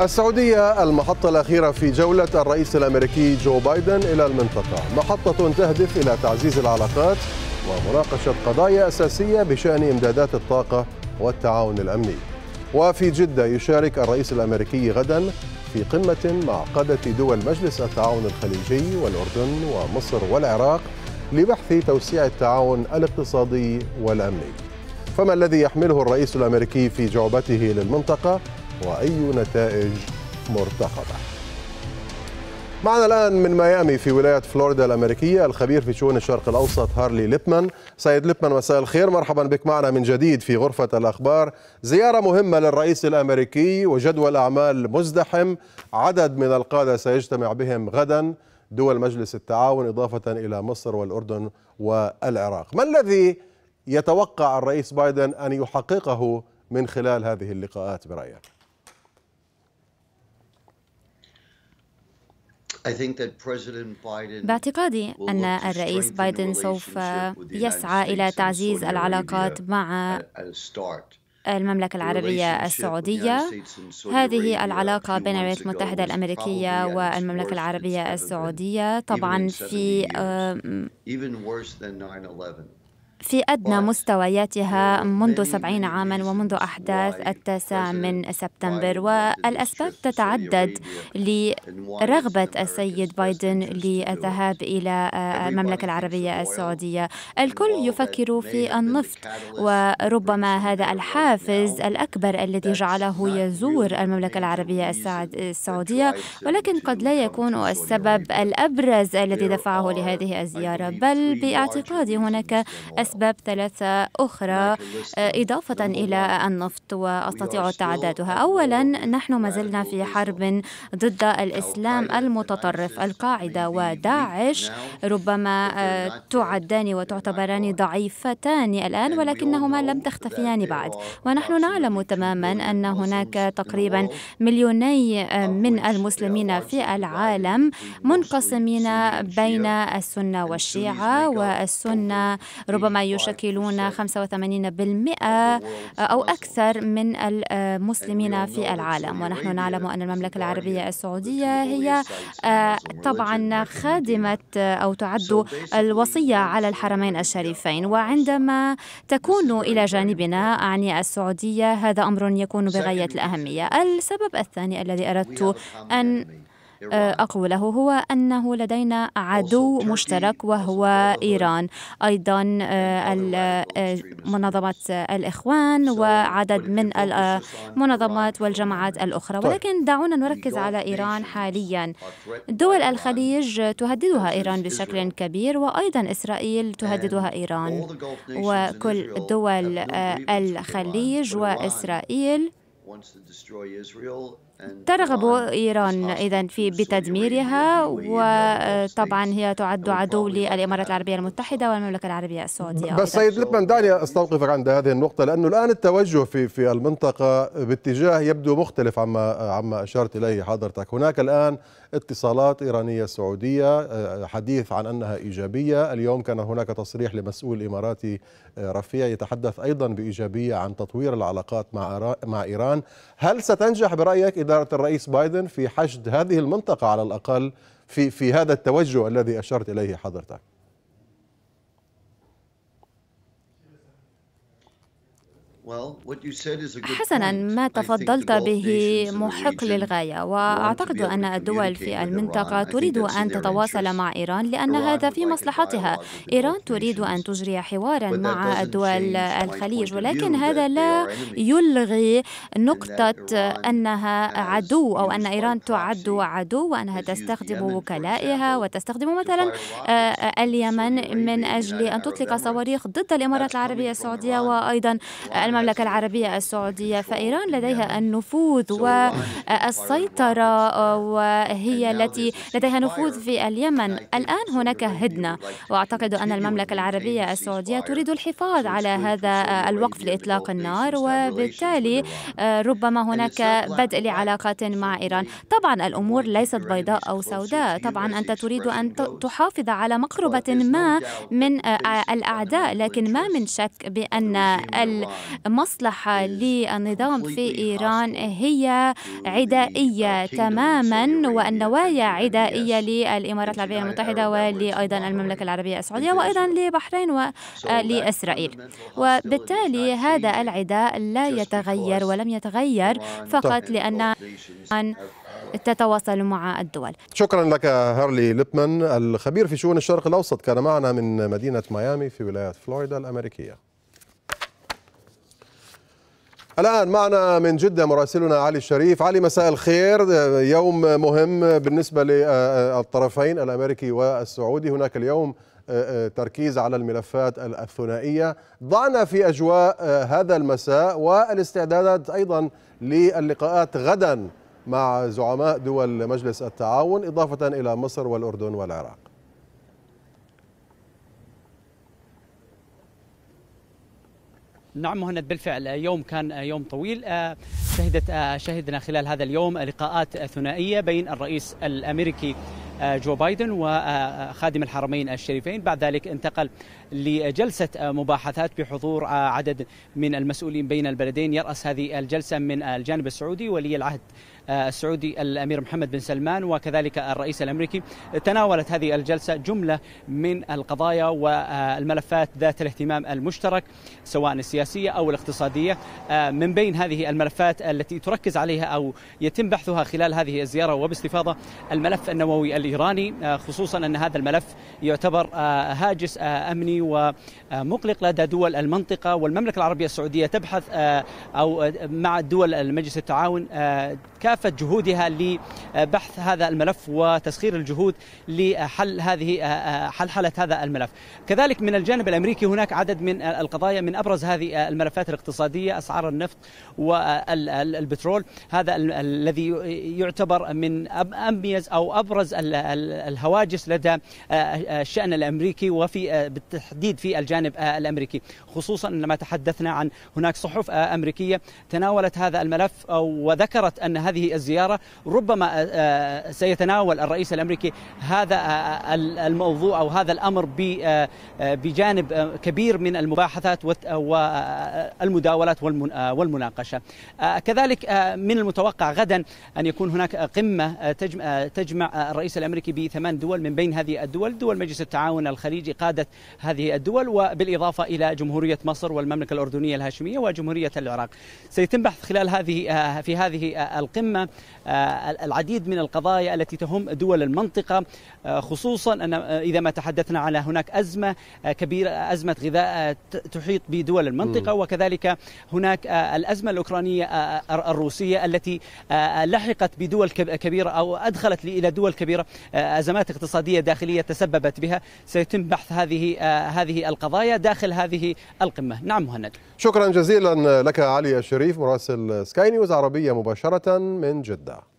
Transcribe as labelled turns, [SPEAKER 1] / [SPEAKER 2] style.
[SPEAKER 1] السعودية المحطة الأخيرة في جولة الرئيس الأمريكي جو بايدن إلى المنطقة محطة تهدف إلى تعزيز العلاقات ومناقشة قضايا أساسية بشأن إمدادات الطاقة والتعاون الأمني وفي جدة يشارك الرئيس الأمريكي غدا في قمة مع قادة دول مجلس التعاون الخليجي والأردن ومصر والعراق لبحث توسيع التعاون الاقتصادي والأمني فما الذي يحمله الرئيس الأمريكي في جعبته للمنطقة؟ وأي نتائج مرتقبة معنا الآن من ميامي في ولاية فلوريدا الأمريكية الخبير في شؤون الشرق الأوسط هارلي ليبمان سيد ليبمان مساء الخير مرحبا بك معنا من جديد في غرفة الأخبار زيارة مهمة للرئيس الأمريكي وجدول أعمال مزدحم عدد من القادة سيجتمع بهم غدا دول مجلس التعاون إضافة إلى مصر والأردن والعراق ما الذي يتوقع الرئيس بايدن أن يحققه من خلال هذه اللقاءات برأيك؟ باعتقادي أن الرئيس بايدن سوف
[SPEAKER 2] يسعى إلى تعزيز العلاقات مع
[SPEAKER 3] المملكة العربية السعودية
[SPEAKER 2] هذه العلاقة بين الولايات المتحدة الأمريكية والمملكة العربية السعودية طبعا في في أدنى مستوياتها منذ سبعين عاما ومنذ أحداث التاسع من سبتمبر والأسباب تتعدد لرغبة السيد بايدن للذهاب إلى آه، المملكة العربية السعودية الكل يفكر في النفط وربما هذا الحافز الأكبر الذي جعله يزور المملكة العربية السعودية ولكن قد لا يكون السبب الأبرز الذي دفعه لهذه الزيارة بل باعتقادي هناك أسباب أسباب ثلاثة أخرى آه، إضافة إلى النفط وأستطيع تعدادها أولا نحن ما زلنا في حرب ضد الإسلام المتطرف القاعدة وداعش ربما آه، تعدان وتعتبران ضعيفتان الآن ولكنهما لم تختفيان بعد ونحن نعلم تماما أن هناك تقريبا مليوني آه، من المسلمين في العالم منقسمين بين السنة والشيعة والسنة ربما ربما يشكلون 85% أو أكثر من المسلمين في العالم ونحن نعلم أن المملكة العربية السعودية هي آه، طبعا خادمة آه، أو تعد الوصية على الحرمين الشريفين وعندما تكون إلى جانبنا أعني السعودية هذا أمر يكون بغاية الأهمية السبب الثاني الذي أردت أن آه، أقوله هو أنه لدينا عدو مشترك وهو إيران أيضا آه، آه، منظمة الإخوان وعدد من المنظمات والجماعات الأخرى ولكن دعونا نركز على إيران حاليا دول الخليج تهددها إيران بشكل كبير وأيضا إسرائيل تهددها إيران وكل دول الخليج وإسرائيل ترغب إيران إذا في بتدميرها وطبعا هي تعد عدو للإمارات العربية المتحدة والمملكة العربية السعودية بس سيد
[SPEAKER 1] لبنان دعني أستوقفك عند هذه النقطة لأنه الآن التوجه في في المنطقة باتجاه يبدو مختلف عما عما أشرت إليه حضرتك هناك الآن اتصالات إيرانية سعودية آه، حديث عن أنها إيجابية اليوم كان هناك تصريح لمسؤول إماراتي آه، رفيع يتحدث أيضا بإيجابية عن تطوير العلاقات مع مع إيران هل ستنجح برأيك إدارة الرئيس بايدن في حشد هذه المنطقة على الأقل في في هذا التوجه الذي أشرت إليه حضرتك
[SPEAKER 2] حسنا ما تفضلت به محق للغاية وأعتقد أن الدول في المنطقة تريد أن تتواصل مع إيران لأن هذا في مصلحتها إيران تريد أن تجري حوارا مع دول الخليج ولكن هذا لا يلغي نقطة أنها عدو أو أن إيران تعد عدو وأنها تستخدم وكلائها وتستخدم مثلا آه، اليمن من أجل أن تطلق صواريخ ضد الإمارات العربية السعودية وأيضا المملكة العربية السعودية فإيران لديها يعني النفوذ والسيطرة وهي التي لديها نفوذ في اليمن الآن هناك هدنة وأعتقد أن المملكة العربية السعودية تريد الحفاظ على هذا الوقف لإطلاق النار وبالتالي آه، ربما هناك بدء لعلاقات مع إيران طبعا الأمور ليست بيضاء أو سوداء طبعا أنت تريد أن تحافظ على مقربة ما من الأعداء لكن ما من شك بأن مصلحة للنظام في إيران هي عدائية تماما والنوايا عدائية للإمارات العربية المتحدة ولأيضا المملكة العربية السعودية وأيضا لبحرين ولإسرائيل وبالتالي هذا العداء لا يتغير ولم يتغير فقط لأن تتواصل مع الدول
[SPEAKER 1] شكرا لك هارلي ليبمان الخبير في شؤون الشرق الأوسط كان معنا من مدينة ميامي في ولاية فلوريدا الأمريكية الآن معنا من جدة مراسلنا علي الشريف علي مساء الخير يوم مهم بالنسبة للطرفين الأمريكي والسعودي هناك اليوم تركيز على الملفات الثنائية ضعنا في أجواء هذا المساء والاستعدادات أيضا للقاءات غدا مع زعماء دول مجلس التعاون إضافة إلى مصر والأردن والعراق
[SPEAKER 3] نعم مهند بالفعل يوم كان يوم طويل آه، شهدت آه، شهدنا خلال هذا اليوم لقاءات ثنائيه بين الرئيس الامريكي آه، جو بايدن وخادم الحرمين الشريفين بعد ذلك انتقل لجلسة آه، مباحثات بحضور آه، عدد من المسؤولين بين البلدين يرأس هذه الجلسة من الجانب السعودي ولي العهد آه، السعودي الامير محمد بن سلمان وكذلك الرئيس الامريكي تناولت هذه الجلسه جمله من القضايا والملفات ذات الاهتمام المشترك سواء السياسيه او الاقتصاديه من بين هذه الملفات التي تركز عليها او يتم بحثها خلال هذه الزياره وباستفاضه الملف النووي الايراني خصوصا ان هذا الملف يعتبر هاجس امني ومقلق لدى دول المنطقة والمملكة العربية السعودية تبحث آه، أو آه، مع دول مجلس التعاون آه، كافة جهودها لبحث هذا الملف وتسخير الجهود لحل هذه حلحلة هذا الملف كذلك من الجانب الأمريكي هناك عدد من القضايا من أبرز هذه الملفات الاقتصادية أسعار النفط والبترول هذا الذي يعتبر من أميز أو أبرز الهواجس لدى آه، الشأن الأمريكي وفي آه، بالتحديد في الجانب آه، الأمريكي خصوصا لما تحدثنا عن هناك صحف أمريكية تناولت هذا الملف وذكرت أن هذه هذه الزيارة ربما آه، آه، سيتناول الرئيس الأمريكي هذا آه، الموضوع أو هذا الأمر بجانب كبير من المباحثات والمداولات والمناقشة كذلك من المتوقع غدا أن يكون هناك قمة تجمع الرئيس الأمريكي بثمان دول من بين هذه الدول دول مجلس التعاون الخليجي قادة هذه الدول وبالإضافة إلى جمهورية مصر والمملكة الأردنية الهاشمية وجمهورية العراق سيتم بحث خلال هذه في هذه القمة مهمة آه، العديد من القضايا التي تهم دول المنطقة آه، خصوصا أن آه، إذا ما تحدثنا على هناك أزمة كبيرة أزمة غذاء تحيط بدول المنطقة وكذلك هناك الأزمة الأوكرانية الروسية التي لحقت بدول كبيرة أو أدخلت إلى دول كبيرة أزمات اقتصادية داخلية تسببت بها سيتم بحث هذه هذه القضايا داخل هذه القمة نعم مهند
[SPEAKER 1] شكرا جزيلا لك علي الشريف مراسل سكاي نيوز عربية مباشرة من جدة